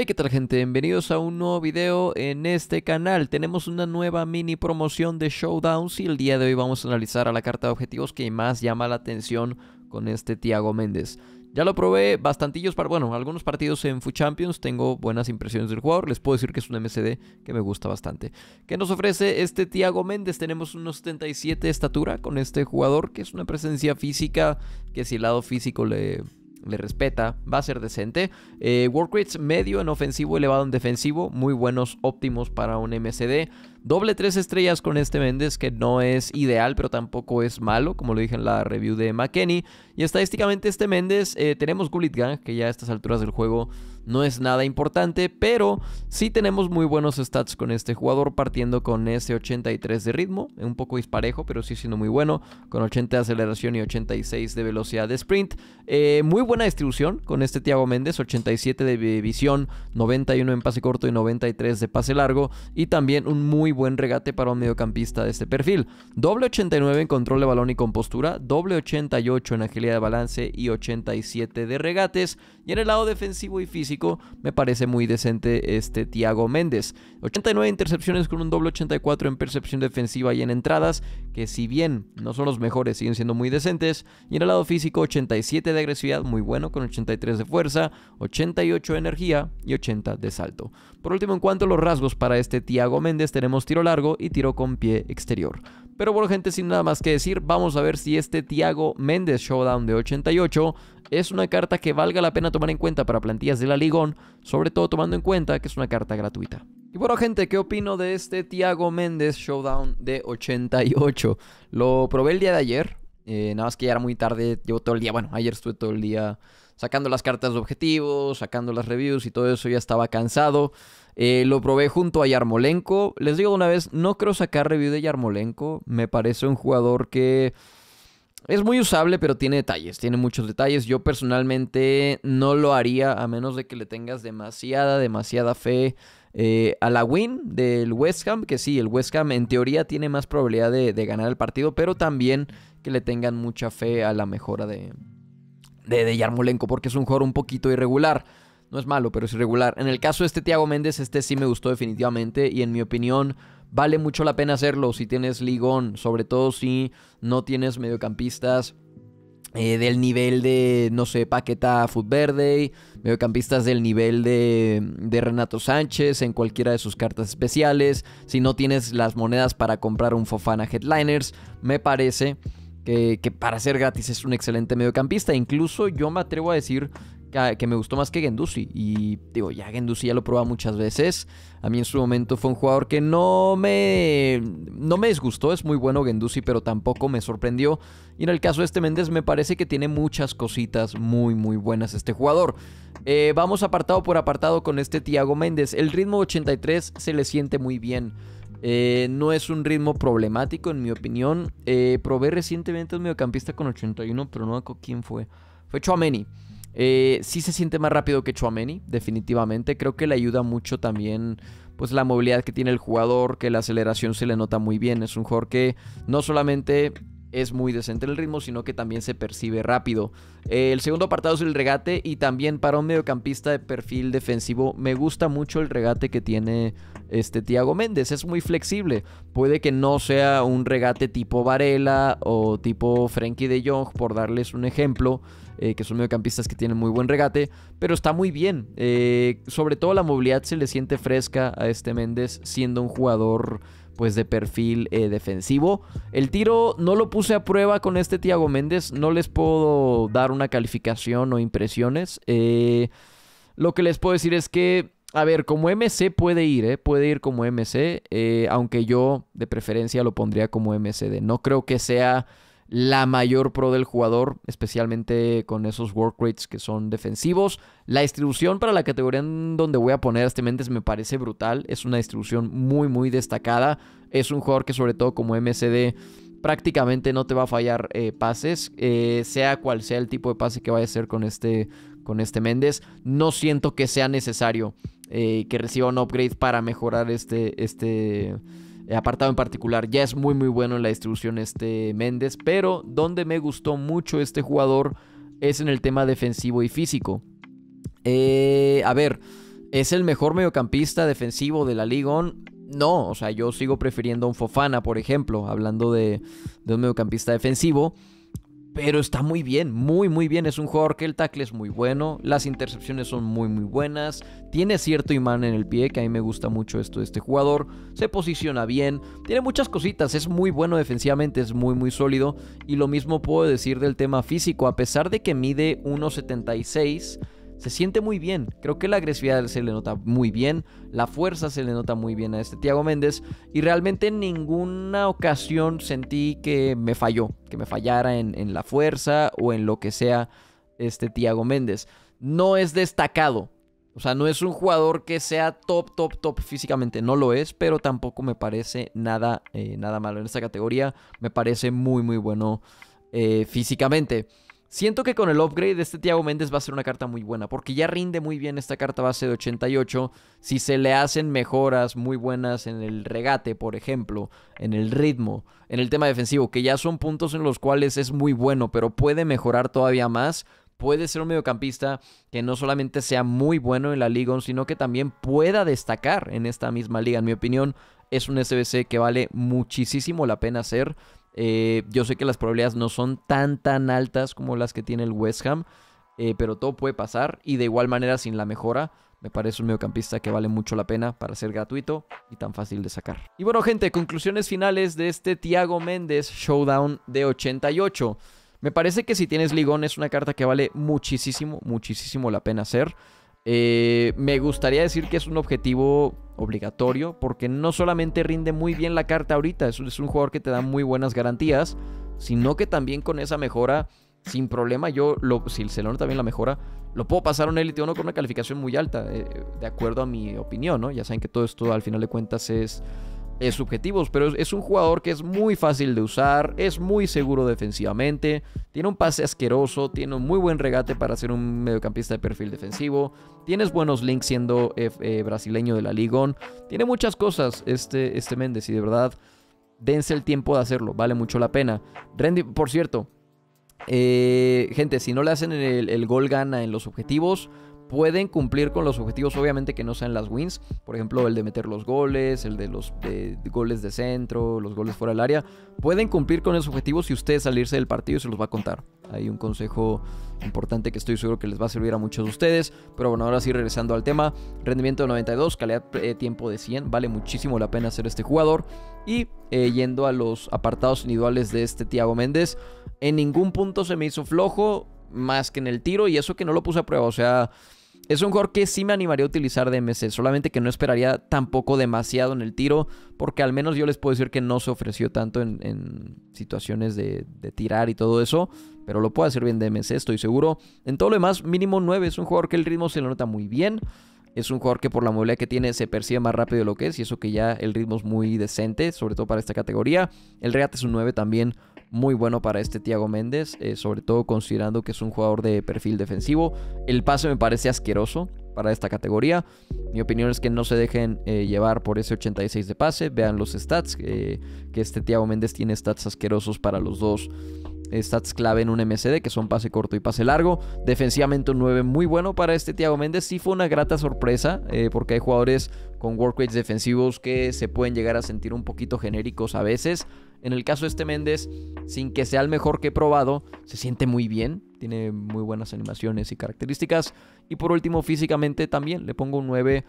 Hey qué tal gente, bienvenidos a un nuevo video en este canal Tenemos una nueva mini promoción de Showdowns y el día de hoy vamos a analizar a la carta de objetivos que más llama la atención con este Tiago Méndez ya lo probé bastantillos para, bueno, algunos partidos en FUT Champions, tengo buenas impresiones del jugador, les puedo decir que es un MCD que me gusta bastante. ¿Qué nos ofrece este Tiago Méndez? Tenemos unos 77 de estatura con este jugador, que es una presencia física, que si el lado físico le, le respeta, va a ser decente. Eh, work medio en ofensivo, elevado en defensivo, muy buenos óptimos para un MCD. Doble 3 estrellas con este Méndez, que no es ideal, pero tampoco es malo, como lo dije en la review de McKenny. Y estadísticamente este Méndez, eh, tenemos Gulit Gang, que ya a estas alturas del juego no es nada importante, pero sí tenemos muy buenos stats con este jugador, partiendo con ese 83 de ritmo, un poco disparejo, pero sí siendo muy bueno, con 80 de aceleración y 86 de velocidad de sprint. Eh, muy buena distribución con este Thiago Méndez, 87 de visión, 91 en pase corto y 93 de pase largo, y también un muy buen regate para un mediocampista de este perfil. Doble 89 en control de balón y compostura, doble 88 en agilidad de balance y 87 de regates. Y en el lado defensivo y físico me parece muy decente este Tiago Méndez. 89 intercepciones con un doble 84 en percepción defensiva y en entradas, que si bien no son los mejores, siguen siendo muy decentes. Y en el lado físico 87 de agresividad, muy bueno, con 83 de fuerza, 88 de energía y 80 de salto. Por último, en cuanto a los rasgos para este Tiago Méndez, tenemos tiro largo y tiro con pie exterior. Pero bueno, gente, sin nada más que decir, vamos a ver si este Tiago Méndez Showdown de 88 es una carta que valga la pena tomar en cuenta para plantillas de la Ligón, sobre todo tomando en cuenta que es una carta gratuita. Y bueno, gente, ¿qué opino de este Tiago Méndez Showdown de 88? Lo probé el día de ayer, eh, nada más que ya era muy tarde, llevo todo el día, bueno, ayer estuve todo el día sacando las cartas de objetivos, sacando las reviews y todo eso, ya estaba cansado. Eh, lo probé junto a Yarmolenko. Les digo de una vez, no creo sacar review de Yarmolenko. Me parece un jugador que es muy usable, pero tiene detalles, tiene muchos detalles. Yo personalmente no lo haría a menos de que le tengas demasiada, demasiada fe. Eh, a la win del West Ham, que sí, el West Ham en teoría tiene más probabilidad de ganar el partido, pero también que le tengan mucha fe a la mejora de, de, de Yarmolenko porque es un jugador un poquito irregular. No es malo, pero es irregular. En el caso de este Tiago Méndez, este sí me gustó definitivamente y en mi opinión vale mucho la pena hacerlo si tienes ligón, sobre todo si no tienes mediocampistas. Eh, del nivel de, no sé, Paqueta Futverde, mediocampistas del nivel de, de, Renato Sánchez en cualquiera de sus cartas especiales, si no tienes las monedas para comprar un Fofana Headliners, me parece que, para ser gratis es un excelente mediocampista. Incluso yo me atrevo a decir que, me gustó más que Genduzi. Y digo, ya Genduzi ya lo he muchas veces. A mí en su momento fue un jugador que no me, no me disgustó. Es muy bueno Genduzi, pero tampoco me sorprendió. Y en el caso de este Méndez me parece que tiene muchas cositas muy, muy buenas este jugador. Eh, vamos apartado por apartado con este Tiago Méndez. El ritmo 83 se le siente muy bien. Eh, no es un ritmo problemático, en mi opinión. Eh, probé recientemente un mediocampista con 81, pero no me quién fue. Fue Chouameni. Eh, sí se siente más rápido que Chouameni, definitivamente. Creo que le ayuda mucho también pues la movilidad que tiene el jugador, que la aceleración se le nota muy bien. Es un jugador que no solamente es muy decente el ritmo, sino que también se percibe rápido. Eh, el segundo apartado es el regate y también para un mediocampista de perfil defensivo me gusta mucho el regate que tiene este Thiago Méndez, es muy flexible. Puede que no sea un regate tipo Varela o tipo Frenkie de Jong, por darles un ejemplo, eh, que son mediocampistas que tienen muy buen regate, pero está muy bien. Eh, sobre todo la movilidad se le siente fresca a este Méndez siendo un jugador pues de perfil eh, defensivo. El tiro no lo puse a prueba con este Tiago Méndez, no les puedo dar una calificación o impresiones. Eh, lo que les puedo decir es que, a ver, como MC puede ir, eh, puede ir como MC, eh, aunque yo de preferencia lo pondría como MCD. No creo que sea la mayor pro del jugador, especialmente con esos work rates que son defensivos. La distribución para la categoría en donde voy a poner a este Mendes me parece brutal. Es una distribución muy, muy destacada. Es un jugador que, sobre todo como MCD, prácticamente no te va a fallar eh, pases, eh, sea cual sea el tipo de pase que vaya a hacer con este, con este Méndez. No siento que sea necesario eh, que reciba un upgrade para mejorar este. este eh, apartado en particular. Ya es muy muy bueno en la distribución este Méndez, pero donde me gustó mucho este jugador es en el tema defensivo y físico. Eh, a ver, ¿es el mejor mediocampista defensivo de la Liga No, o sea, yo sigo prefiriendo a un Fofana, por ejemplo, hablando de un mediocampista defensivo pero está muy bien, muy muy bien. Es un jugador que el tackle es muy bueno, las intercepciones son muy muy buenas, tiene cierto imán en el pie, que a mí me gusta mucho esto de este jugador, se posiciona bien, tiene muchas cositas, es muy bueno defensivamente, es muy muy sólido. Y lo mismo puedo decir del tema físico, a pesar de que mide 1.76 se siente muy bien. Creo que la agresividad se le nota muy bien, la fuerza se le nota muy bien a este Tiago Méndez y realmente en ninguna ocasión sentí que me falló, que me fallara en, la fuerza o en lo que sea este Tiago Méndez. No es destacado. O sea, no es un jugador que sea top, top, top físicamente, no lo es, pero tampoco me parece nada, eh, nada malo en esta categoría. Me parece muy, muy bueno eh, físicamente. Siento que con el upgrade de este Thiago Méndez va a ser una carta muy buena, porque ya rinde muy bien esta carta base de 88. Si se le hacen mejoras muy buenas en el regate, por ejemplo, en el ritmo, en el tema defensivo, que ya son puntos en los cuales es muy bueno, pero puede mejorar todavía más. Puede ser un mediocampista que no solamente sea muy bueno en la Liga, sino que también pueda destacar en esta misma liga. En mi opinión, es un SBC que vale muchísimo la pena hacer. Eh, yo sé que las probabilidades no son tan tan altas como las que tiene el West Ham, eh, pero todo puede pasar y de igual manera sin la mejora. Me parece un mediocampista que vale mucho la pena para ser gratuito y tan fácil de sacar. Y bueno gente, conclusiones finales de este Tiago Méndez Showdown de 88. Me parece que si tienes Ligón es una carta que vale muchísimo, muchísimo la pena hacer. Eh, me gustaría decir que es un objetivo obligatorio porque no solamente rinde muy bien la carta ahorita, es, un jugador que te da muy buenas garantías, sino que también con esa mejora, sin problema, yo, lo, si el Celona también la mejora, lo puedo pasar a un Elite 1 con una calificación muy alta, eh, de acuerdo a mi opinión, ¿no? Ya saben que todo esto al final de cuentas es es eh, subjetivos, pero es, un jugador que es muy fácil de usar, es muy seguro defensivamente, tiene un pase asqueroso, tiene un muy buen regate para ser un mediocampista de perfil defensivo, tienes buenos links siendo eh, eh, brasileño de la Ligón, tiene muchas cosas este, este Méndez y de verdad dense el tiempo de hacerlo, vale mucho la pena. Rendi, por cierto, gente, si no le hacen el gol gana en los objetivos, pueden cumplir con los objetivos, obviamente que no sean las wins, por ejemplo el de meter los goles, el de los goles de centro, los goles fuera del área, pueden cumplir con esos objetivos si ustedes salirse del partido y se los va a contar. Hay un consejo importante que estoy seguro que les va a servir a muchos de ustedes, pero bueno, ahora sí regresando al tema, rendimiento de 92, calidad de eh, tiempo de 100, vale muchísimo la pena ser este jugador y eh, yendo a los apartados individuales de este Thiago Méndez, en ningún punto se me hizo flojo más que en el tiro y eso que no lo puse a prueba, o sea, es un jugador que sí me animaría a utilizar de solamente que no esperaría tampoco demasiado en el tiro, porque al menos yo les puedo decir que no se ofreció tanto en, situaciones de, tirar y todo eso, pero lo puede hacer bien de MC, estoy seguro. En todo lo demás, mínimo 9, es un jugador que el ritmo se lo nota muy bien. Es un jugador que por la movilidad que tiene se percibe más rápido de lo que es y eso que ya el ritmo es muy decente, sobre todo para esta categoría. El regate es un 9 también muy bueno para este Thiago Méndez, eh, sobre todo considerando que es un jugador de perfil defensivo. El pase me parece asqueroso para esta categoría. Mi opinión es que no se dejen eh, llevar por ese 86 de pase. Vean los stats, eh, que este Thiago Méndez tiene stats asquerosos para los dos stats clave en un MCD, que son pase corto y pase largo. Defensivamente un 9 muy bueno para este Thiago Méndez. Sí fue una grata sorpresa, porque hay jugadores con work rates defensivos que se pueden llegar a sentir un poquito genéricos a veces. En el caso de este Méndez, sin que sea el mejor que he probado, se siente muy bien, tiene muy buenas animaciones y características. Y por último, físicamente también le pongo un 9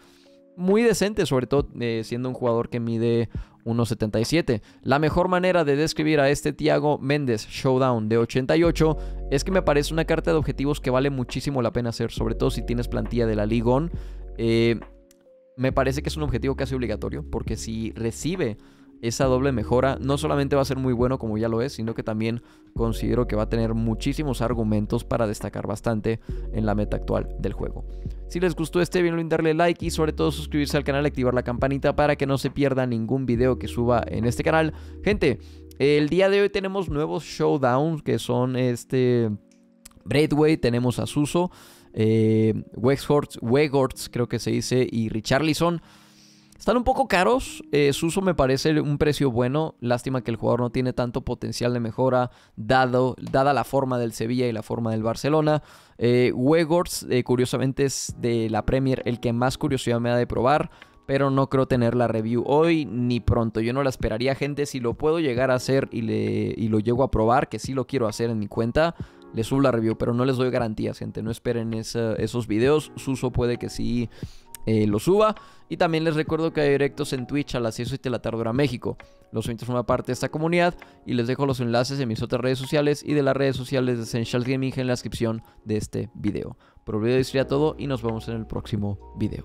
muy decente, sobre todo eh, siendo un jugador que mide 1.77. La mejor manera de describir a este Thiago Méndez Showdown de 88 es que me parece una carta de objetivos que vale muchísimo la pena hacer, sobre todo si tienes plantilla de la Ligón. Eh, me parece que es un objetivo casi obligatorio, porque si recibe esa doble mejora no solamente va a ser muy bueno como ya lo es, sino que también considero que va a tener muchísimos argumentos para destacar bastante en la meta actual del juego. Si les gustó este video, darle like y sobre todo suscribirse al canal y activar la campanita para que no se pierda ningún video que suba en este canal. Gente, el día de hoy tenemos nuevos showdowns que son este Breadway, tenemos a Suso, eh, creo que se dice, y Richarlison. Están un poco caros. Eh, Suso me parece un precio bueno. Lástima que el jugador no tiene tanto potencial de mejora, dado, dada la forma del Sevilla y la forma del Barcelona. Eh, eh, curiosamente, es de la Premier el que más curiosidad me ha de probar. Pero no creo tener la review hoy ni pronto. Yo no la esperaría, gente. Si lo puedo llegar a hacer y, le, lo llego a probar, que sí lo quiero hacer en mi cuenta, Le subo la review. Pero no les doy garantías, gente. No esperen esos videos. Suso puede que sí eh, lo suba. Y también les recuerdo que hay directos en Twitch a las 6 de la tarde hora México. Los invito a parte de esta comunidad y les dejo los enlaces De mis otras redes sociales y de las redes sociales de Essential Gaming en la descripción de este video. Por hoy. de todo y nos vemos en el próximo video.